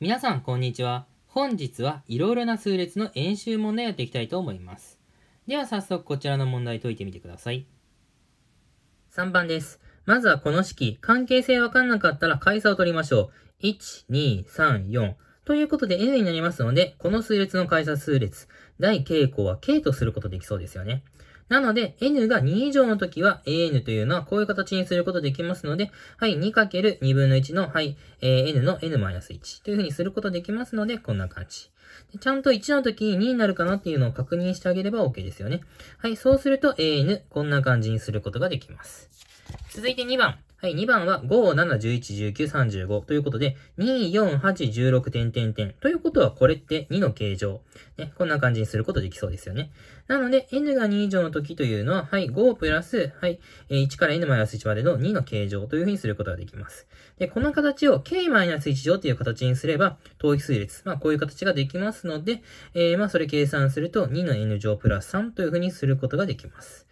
皆さんこんにちは。本日はいろいろな数列の演習問題をやっていきたいと思います。では早速こちらの問題解いてみてください。3番です。まずはこの式、関係性わかんなかったら解差を取りましょう。1、2、3、4。ということで N になりますので、この数列の階差数列、大傾向は K とすることできそうですよね。なので、n が2以上の時は an というのはこういう形にすることできますので、はい、2る2分の1の、はい、えー、n の n-1 というふうにすることできますので、こんな感じ。ちゃんと1の時に2になるかなっていうのを確認してあげれば OK ですよね。はい、そうすると an、こんな感じにすることができます。続いて2番。はい、2番は5、7、11、19、35ということで、2、4、8、16、点、点、点。ということは、これって2の形状。ね、こんな感じにすることできそうですよね。なので、n が2以上の時というのは、はい、5プラス、はい、1から n-1 までの2の形状というふうにすることができます。で、この形を k-1 乗という形にすれば、等比数列。まあ、こういう形ができますので、えー、まあ、それ計算すると2の n 乗プラス3というふうにすることができます。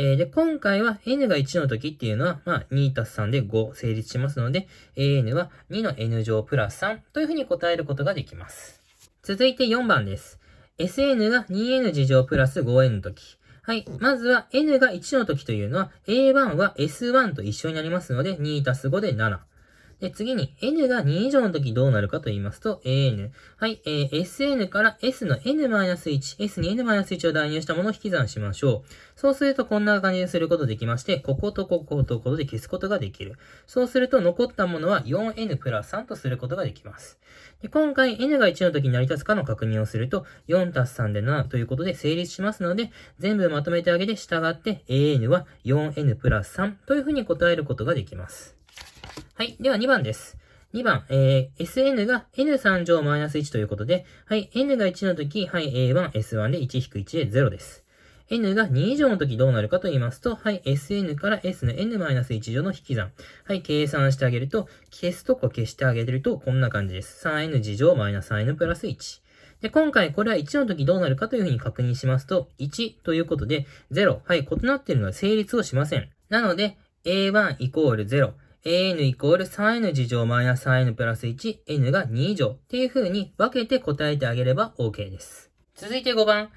えー、で、今回は n が1の時っていうのは、まあ、2たす3で5成立しますので、an は2の n 乗プラス3というふうに答えることができます。続いて4番です。sn が 2n 次乗プラス 5n の時。はい。まずは n が1の時というのは、a1 は s1 と一緒になりますので、2たす5で7。で、次に n が2以上の時どうなるかと言いますと、an。はい、えー、sn から s の n-1、s に n-1 を代入したものを引き算しましょう。そうするとこんな感じですることできまして、こことこことここで消すことができる。そうすると残ったものは 4n プラス3とすることができます。で今回 n が1の時に成り立つかの確認をすると、4たす3で7ということで成立しますので、全部まとめてあげて、従って an は 4n プラス3というふうに答えることができます。はい。では2番です。2番、えー、SN が N3 乗マイナス1ということで、はい、N が1の時、はい、A1、S1 で1-1で0です。N が2以上の時どうなるかと言いますと、はい、SN から S の N-1 乗の引き算。はい、計算してあげると、消すとこ消してあげると、こんな感じです。3N 次乗マイナス 3N プラス1。で、今回これは1の時どうなるかというふうに確認しますと、1ということで、0。はい、異なっているのは成立をしません。なので、A1 イコール0。an イコール 3n 次乗マイナス 3n プラス 1n が2以上っていう風に分けて答えてあげれば OK です。続いて5番。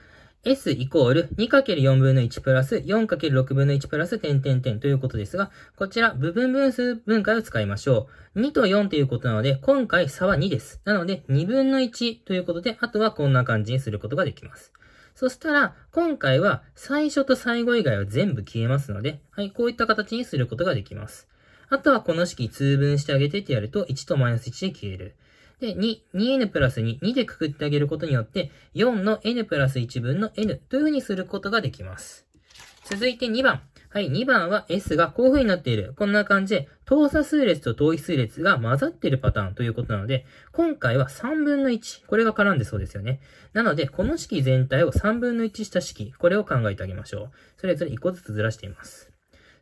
S イコール 2×4 分の1プラス 4×6 分の1プラス点点点ということですが、こちら部分分数分解を使いましょう。2と4ということなので、今回差は2です。なので、2分の1ということで、あとはこんな感じにすることができます。そしたら、今回は最初と最後以外は全部消えますので、はい、こういった形にすることができます。あとはこの式通分してあげてってやると、1とマイナス1で消える。で、2、2n プラス2、2でくくってあげることによって、4の n プラス1分の n というふうにすることができます。続いて2番。はい、2番は S がこういう風になっている。こんな感じで、等差数列と等比数列が混ざっているパターンということなので、今回は3分の1。これが絡んでそうですよね。なので、この式全体を3分の1した式、これを考えてあげましょう。それぞれ1個ずつずらしています。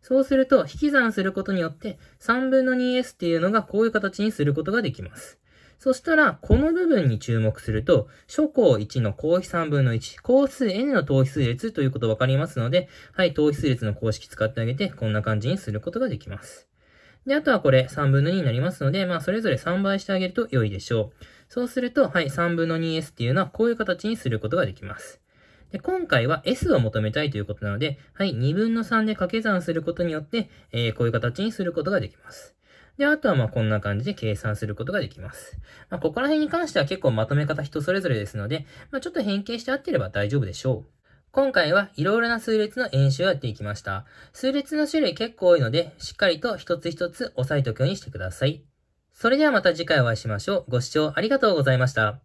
そうすると、引き算することによって、3分の 2s っていうのがこういう形にすることができます。そしたら、この部分に注目すると、諸項1の公費3分の1、公数 n の等比数列ということわかりますので、はい、等比数列の公式使ってあげて、こんな感じにすることができます。で、あとはこれ3分の2になりますので、まあ、それぞれ3倍してあげると良いでしょう。そうすると、はい、3分の 2s っていうのはこういう形にすることができます。で、今回は S を求めたいということなので、はい、2分の3で掛け算することによって、えー、こういう形にすることができます。で、あとはまこんな感じで計算することができます。まあ、ここら辺に関しては結構まとめ方人それぞれですので、まあ、ちょっと変形して合ってれば大丈夫でしょう。今回はいろいろな数列の演習をやっていきました。数列の種類結構多いので、しっかりと一つ一つ押さえておくようにしてください。それではまた次回お会いしましょう。ご視聴ありがとうございました。